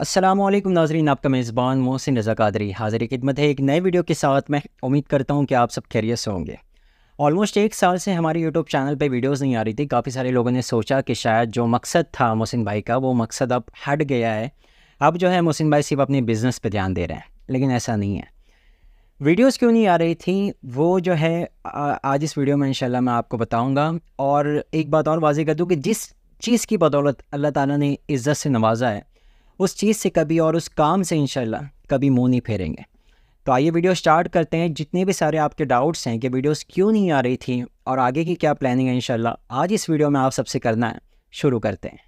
असलम नाजरीन आपका मेज़बान मोहसिन रज़ा कादरी हाजिर खिदमत है एक नए वीडियो के साथ मैं उम्मीद करता हूँ कि आप सब खैरियत से होंगे ऑलमोस्ट एक साल से हमारे यूट्यूब चैनल पे वीडियोस नहीं आ रही थी काफ़ी सारे लोगों ने सोचा कि शायद जो मकसद था मोहसिन भाई का वो मकसद अब हट गया है अब जो है मोहसिन भाई सिर्फ अपने बिज़नेस पर ध्यान दे रहे हैं लेकिन ऐसा नहीं है वीडियोस क्यों नहीं आ रही थी वो जो है आज इस वीडियो में इंशाल्लाह मैं आपको बताऊंगा और एक बात और वाजी कर दूँ कि जिस चीज़ की बदौलत अल्लाह ताला ने इज़्ज़त से नवाजा है उस चीज़ से कभी और उस काम से इनशाला कभी मुँह नहीं फेरेंगे तो आइए वीडियो स्टार्ट करते हैं जितने भी सारे आपके डाउट्स हैं कि वीडियोस क्यों नहीं आ रही थी और आगे की क्या प्लानिंग है इनशाला आज इस वीडियो में आप सबसे करना है शुरू करते हैं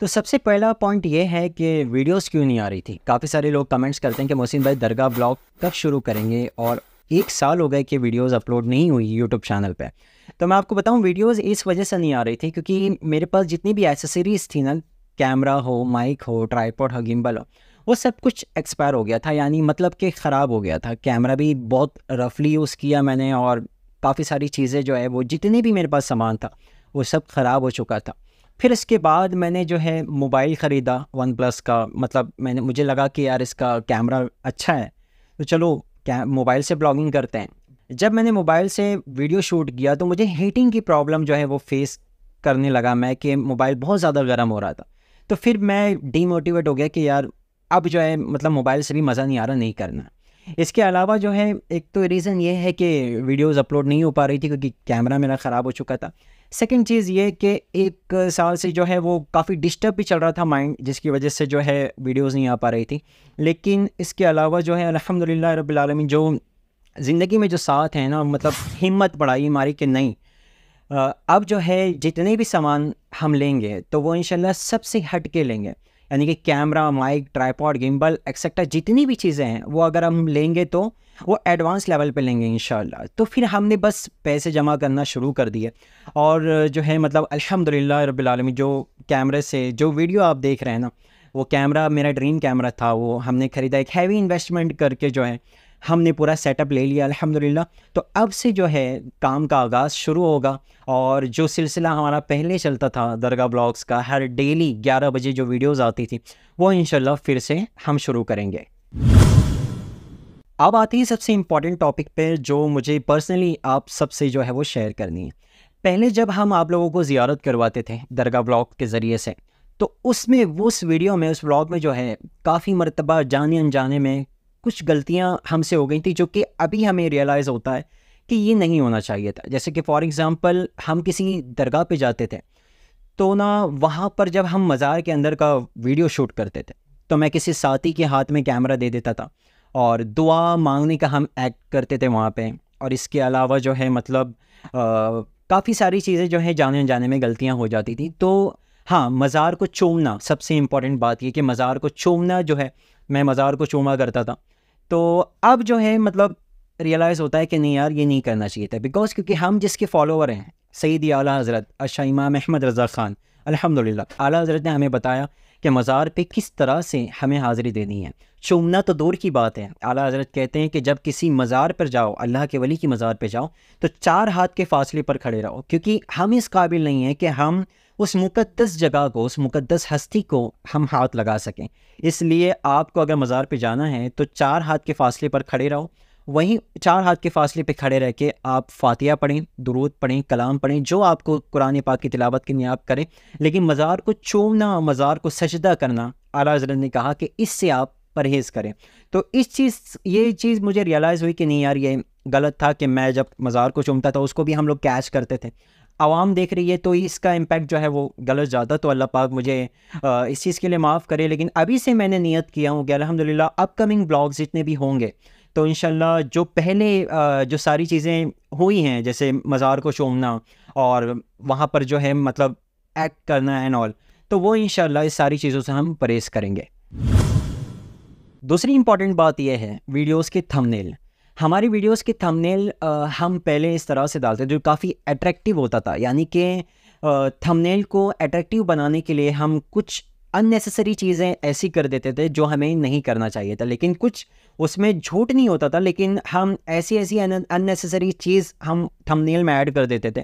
तो सबसे पहला पॉइंट ये है कि वीडियोस क्यों नहीं आ रही थी काफ़ी सारे लोग कमेंट्स करते हैं कि मोहसिन भाई दरगाह ब्लॉग कब शुरू करेंगे और एक साल हो गए कि वीडियोस अपलोड नहीं हुई यूट्यूब चैनल पे तो मैं आपको बताऊं वीडियोस इस वजह से नहीं आ रही थी क्योंकि मेरे पास जितनी भी एसेसरीज थी ना कैमरा हो माइक हो ट्राईपोड हो गिम्बल हो वो सब कुछ एक्सपायर हो गया था यानी मतलब कि ख़राब हो गया था कैमरा भी बहुत रफली यूज़ किया मैंने और काफ़ी सारी चीज़ें जो है वो जितने भी मेरे पास सामान था वो सब ख़राब हो चुका था फिर इसके बाद मैंने जो है मोबाइल ख़रीदा वन प्लस का मतलब मैंने मुझे लगा कि यार इसका कैमरा अच्छा है तो चलो क्या मोबाइल से ब्लॉगिंग करते हैं जब मैंने मोबाइल से वीडियो शूट किया तो मुझे हीटिंग की प्रॉब्लम जो है वो फेस करने लगा मैं कि मोबाइल बहुत ज़्यादा गर्म हो रहा था तो फिर मैं डीमोटिवेट हो गया कि यार अब जो है मतलब मोबाइल से भी मज़ा नहीं आ रहा नहीं करना इसके अलावा जो है एक तो रीज़न ये है कि वीडियोस अपलोड नहीं हो पा रही थी क्योंकि कैमरा मेरा ख़राब हो चुका था सेकंड चीज़ ये कि एक साल से जो है वो काफ़ी डिस्टर्ब भी चल रहा था माइंड जिसकी वजह से जो है वीडियोस नहीं आ पा रही थी लेकिन इसके अलावा जो है अल्हम्दुलिल्लाह ला आलमीन जो ज़िंदगी में जो साथ है ना मतलब हिम्मत बढ़ाई हमारी कि नहीं अब जो है जितने भी सामान हम लेंगे तो वो इन सबसे हट के लेंगे यानी कि camera mic tripod gimbal etcetera जितनी भी चीज़ें हैं वो अगर हम लेंगे तो वो एडवांस लेवल पे लेंगे इन तो फिर हमने बस पैसे जमा करना शुरू कर दिए और जो है मतलब अलहमदिल्ला रबालमी जो कैमरे से जो वीडियो आप देख रहे हैं ना वो कैमरा मेरा ड्रीम कैमरा था वो हमने ख़रीदा एक हैवी इन्वेस्टमेंट करके जो है हमने पूरा सेटअप ले लिया अल्हम्दुलिल्लाह तो अब से जो है काम का आगाज़ शुरू होगा और जो सिलसिला हमारा पहले चलता था दरगाह ब्लॉग्स का हर डेली ग्यारह बजे जो वीडियोज़ आती थी वो इन फिर से हम शुरू करेंगे अब आते हैं सबसे इम्पॉर्टेंट टॉपिक पे जो मुझे पर्सनली आप सबसे जो है वो शेयर करनी है पहले जब हम आप लोगों को ज़ियारत करवाते थे दरगाह ब्लॉग के ज़रिए से तो उसमें उस वीडियो में उस ब्लॉग में जो है काफ़ी मरतबा जाने अनजाने में कुछ गलतियाँ हमसे हो गई थी जो कि अभी हमें रियलाइज़ होता है कि ये नहीं होना चाहिए था जैसे कि फॉर एग्ज़ाम्पल हम किसी दरगाह पे जाते थे तो ना वहाँ पर जब हम मज़ार के अंदर का वीडियो शूट करते थे तो मैं किसी साथी के हाथ में कैमरा दे देता था और दुआ मांगने का हम एक्ट करते थे वहाँ पे और इसके अलावा जो है मतलब काफ़ी सारी चीज़ें जो है जाने जाने में गलतियाँ हो जाती थी तो हाँ मज़ार को चूमना सबसे इम्पॉर्टेंट बात ये कि मज़ार को चूमना जो है मैं मज़ार को चूमा करता था तो अब जो है मतलब रियलाइज़ होता है कि नहीं यार ये नहीं करना चाहिए था बिकॉज क्योंकि हम जिसके फॉलोवर हैं सईद आला हज़रत अशा इमाम अहमद रज़ा ख़ान अल्हम्दुलिल्लाह आला हजरत ने हमें बताया कि मज़ार पे किस तरह से हमें हाज़िरी देनी है चूमना तो दूर की बात है आला हजरत कहते हैं कि जब किसी मज़ार पर जाओ अल्लाह के वली की मज़ार पर जाओ तो चार हाथ के फासले पर खड़े रहो क्योंकि हम इस काबिल नहीं हैं कि हम उस मुक़दस जगह को उस मुक़दस हस्ती को हम हाथ लगा सकें इसलिए आपको अगर मज़ार पर जाना है तो चार हाथ के फासले पर खड़े रहो वहीं चार हाथ के फासले पे खड़े रह के आप फातिया पढ़ें दुरूद पढ़ें कलाम पढ़ें जो आपको कुरान पाक की तिलावत के नियाब करें लेकिन मज़ार को चूमना मज़ार को सजदा करना आला हजरत ने कहा कि इससे आप परहेज़ करें तो इस चीज़ ये चीज़ मुझे रियलाइज़ हुई कि नहीं यार ये गलत था कि मैं जब मज़ार को चूमता था उसको भी हम लोग कैच करते थे आवाम देख रही है तो इसका इम्पेक्ट जो है वो गलत ज़्यादा तो अल्लाह पाक मुझे इस चीज़ के लिए माफ़ करे लेकिन अभी से मैंने नियत किया हूँ कि अलहमदिल्ला अपकमिंग ब्लॉग्स जितने भी होंगे तो इन जो पहले जो सारी चीज़ें हुई हैं जैसे मज़ार को शोमना और वहाँ पर जो है मतलब एक्ट करना एंड ऑल तो वो इन इस सारी चीज़ों से हम परहेज़ करेंगे दूसरी इम्पॉर्टेंट बात यह है वीडियोस के थंबनेल हमारी वीडियोस के थंबनेल हम पहले इस तरह से डालते जो काफ़ी अट्रैक्टिव होता था यानी कि थंबनेल को अट्रैक्टिव बनाने के लिए हम कुछ अननेसेसरी चीज़ें ऐसी कर देते थे जो हमें नहीं करना चाहिए था लेकिन कुछ उसमें झूठ नहीं होता था लेकिन हम ऐसी ऐसी अननेसेसरी चीज़ हम थंबनेल में ऐड कर देते थे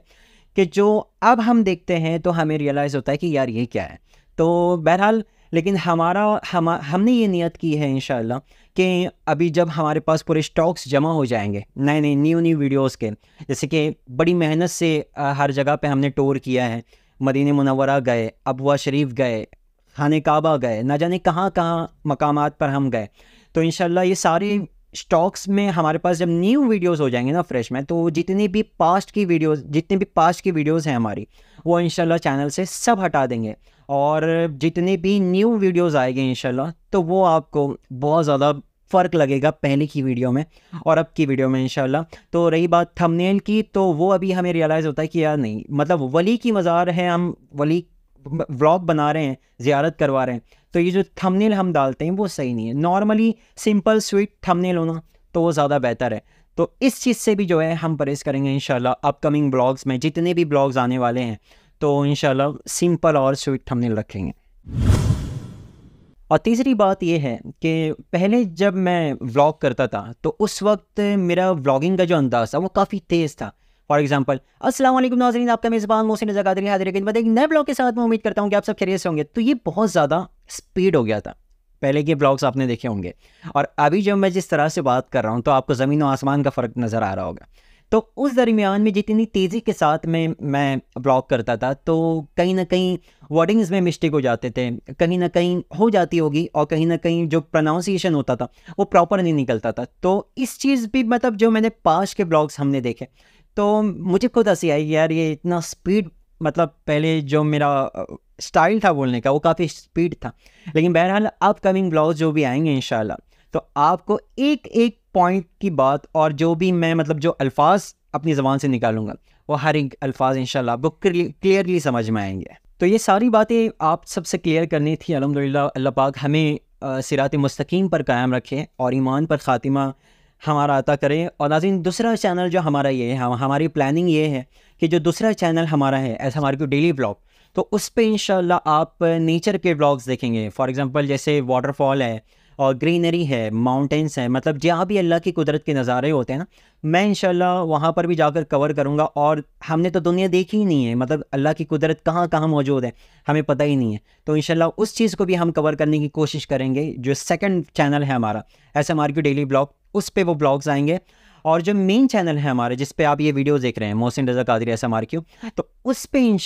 कि जो अब हम देखते हैं तो हमें रियलाइज़ होता है कि यार ये क्या है तो बहरहाल लेकिन हमारा हम हमने ये नियत की है इन कि अभी जब हमारे पास पूरे स्टॉक्स जमा हो जाएंगे नए नए न्यू न्यू वीडियोस के जैसे कि बड़ी मेहनत से हर जगह पे हमने टूर किया है मदीन मुनवरा गए अबवा शरीफ गए खाने काबा गए ना जाने कहाँ कहाँ मकाम पर हम गए तो इन ये सारे हम्म। स्टॉक्स में हमारे पास जब न्यू वीडियोस हो जाएंगे ना फ्रेश में तो जितनी भी पास्ट की वीडियोस जितने भी पास्ट की वीडियोस हैं हमारी वो इनशाला चैनल से सब हटा देंगे और जितने भी न्यू वीडियोस आएंगे इन तो वो आपको बहुत ज़्यादा फ़र्क लगेगा पहले की वीडियो में और अब की वीडियो में इनशाला तो रही बात थंबनेल की तो वो अभी हमें रियलाइज़ होता है कि यार नहीं मतलब वली की मज़ार है हम वली व्लॉग बना रहे हैं ज़्यारत करवा रहे हैं तो ये जो थंबनेल हम डालते हैं वो सही नहीं है नॉर्मली सिंपल स्वीट थंबनेल होना तो वो ज़्यादा बेहतर है तो इस चीज़ से भी जो है हम परहेज़ करेंगे इन अपकमिंग ब्लॉग्स में जितने भी ब्लॉग्स आने वाले हैं तो इन सिंपल और स्वीट थंबनेल रखेंगे और तीसरी बात यह है कि पहले जब मैं व्लॉग करता था तो उस वक्त मेरा व्लॉगिंग का जो अंदाज़ था वो काफ़ी तेज़ था फॉर एग्जाम्पल असल नाजरीन आपका मेज़बान मोहसिन रजा कादरी हाजिर एक नए ब्लॉग के साथ मैं उम्मीद करता हूँ कि आप सब खेरे से होंगे तो ये बहुत ज़्यादा स्पीड हो गया था पहले के ब्लॉग्स आपने देखे होंगे और अभी जब मैं जिस तरह से बात कर रहा हूँ तो आपको ज़मीन और आसमान का फ़र्क नज़र आ रहा होगा तो उस दरमियान में जितनी तेज़ी के साथ में मैं ब्लॉग करता था तो कहीं ना कहीं वर्डिंग्स में मिस्टेक हो जाते थे कहीं ना कहीं हो जाती होगी और कहीं ना कहीं जो प्रोनाउंसिएशन होता था वो प्रॉपर नहीं निकलता था तो इस चीज़ भी मतलब जो मैंने पास के ब्लॉग्स हमने देखे तो मुझे खुद हंसी आई यार ये इतना स्पीड मतलब पहले जो मेरा स्टाइल था बोलने का वो काफ़ी स्पीड था लेकिन बहरहाल अपकमिंग ब्लॉग जो भी आएंगे इन तो आपको एक एक पॉइंट की बात और जो भी मैं मतलब जो अल्फाज अपनी ज़बान से निकालूंगा वो हर एक अल्फाज इन आपको क्लियरली समझ में आएंगे तो ये सारी बातें आप सबसे क्लियर करनी थी अलहमदिल्ला अल्लाह पाक हमें सिरात मस्तकीम पर कायम रखे और ईमान पर ख़ातिमा हमारा अता करें और नाजिन दूसरा चैनल जो हमारा ये है हमारी प्लानिंग ये है कि जो दूसरा चैनल हमारा है S M R Q daily blog तो उस पर इन आप नेचर के ब्लॉग्स देखेंगे फॉर एग्ज़ाम्पल जैसे वाटरफॉल है और ग्रीनरी है माउंटेंस है मतलब जहाँ भी अल्लाह की कुदरत के नज़ारे होते हैं ना मैं शाला वहाँ पर भी जाकर कवर करूँगा और हमने तो दुनिया देखी ही नहीं है मतलब अल्लाह की कुदरत कहाँ कहाँ मौजूद है हमें पता ही नहीं है तो शाला उस चीज़ को भी हम कवर करने की कोशिश करेंगे जो सेकंड चैनल है हमारा S M R Q daily blog उस पर वो ब्लॉग्स आएंगे और जो मेन चैनल है हमारे जिस पे आप ये वीडियोस देख रहे हैं Mohsin Raza Qadri S M R Q तो उस पर इन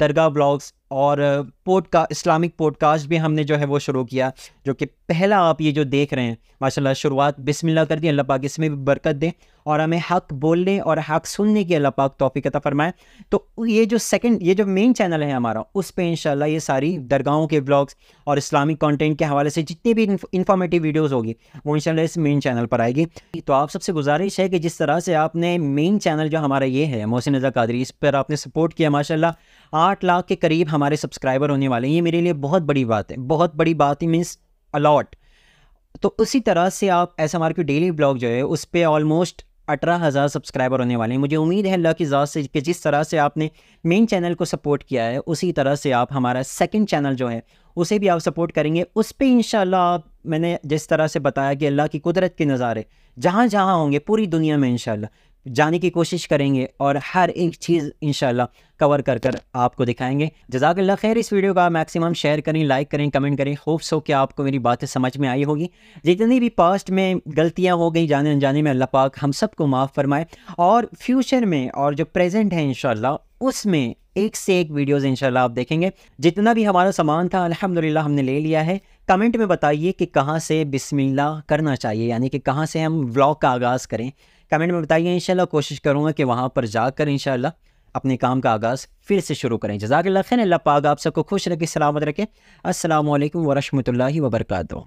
दरगाह ब्लॉग्स और पोडका इस्लामिक पॉडकास्ट भी हमने जो है वो शुरू किया जो कि पहला आप ये जो देख रहे हैं माशाल्लाह शुरुआत बिस्मिल्लाह कर दी अल्लाह पाक इसमें भी बरकत दें और हमें हक बोलने और हक सुनने की अल्लाह पाक तोफ़ी फरमाए तो ये जो सेकंड ये जो मेन चैनल है हमारा उस पर इंशाल्लाह ये सारी दरगाहों के ब्लॉग्स और इस्लामिक कॉन्टेंट के हवाले से जितने भी इंफॉर्मेटिव वीडियोज़ होगी वो इंशाल्लाह इस मेन चैनल पर आएगी तो आप सबसे गुजारिश है कि जिस तरह से आपने मेन चैनल जो हमारा ये है मोहसिन रजा कादरी इस पर आपने सपोर्ट किया माशा आठ लाख के करीब हमारे सब्सक्राइबर होने वाले हैं ये मेरे लिए बहुत बड़ी बात है बहुत बड़ी बात ही मीन्स अलॉट तो उसी तरह से आप आर हमारे डेली ब्लॉग जो है उस पर ऑलमोस्ट अठारह हज़ार सब्सक्राइबर होने वाले हैं मुझे उम्मीद है अल्लाह की ज़ात से कि जिस तरह से आपने मेन चैनल को सपोर्ट किया है उसी तरह से आप हमारा सेकंड चैनल जो है उसे भी आप सपोर्ट करेंगे उस पर इन आप मैंने जिस तरह से बताया कि अल्लाह की कुदरत के नज़ारे जहाँ जहाँ होंगे पूरी दुनिया में इनशाला जाने की कोशिश करेंगे और हर एक चीज़ इन कवर कर कर आपको दिखाएंगे जजाकल्ला खैर इस वीडियो का मैक्सिमम शेयर करें लाइक करें कमेंट करें होप सो कि आपको मेरी बातें समझ में आई होगी जितनी भी पास्ट में गलतियां हो गई जाने अनजाने में अल्लाह पाक हम सबको माफ़ फरमाए और फ्यूचर में और जो प्रेजेंट है इन उसमें एक से एक वीडियोस इंशाल्लाह आप देखेंगे जितना भी हमारा सामान था अल्हम्दुलिल्लाह हमने ले लिया है कमेंट में बताइए कि कहाँ से बिस्मिल्लाह करना चाहिए यानी कि कहाँ से हम व्लॉग का आगाज़ करें कमेंट में बताइए इंशाल्लाह कोशिश करूँगा कि वहाँ पर जाकर इंशाल्लाह अपने काम का आगाज़ फिर से शुरू करें जजाक खैन अल्लाह पाक आप सबको खुश रखे सलामत रखे असलकम वरहमल वर्का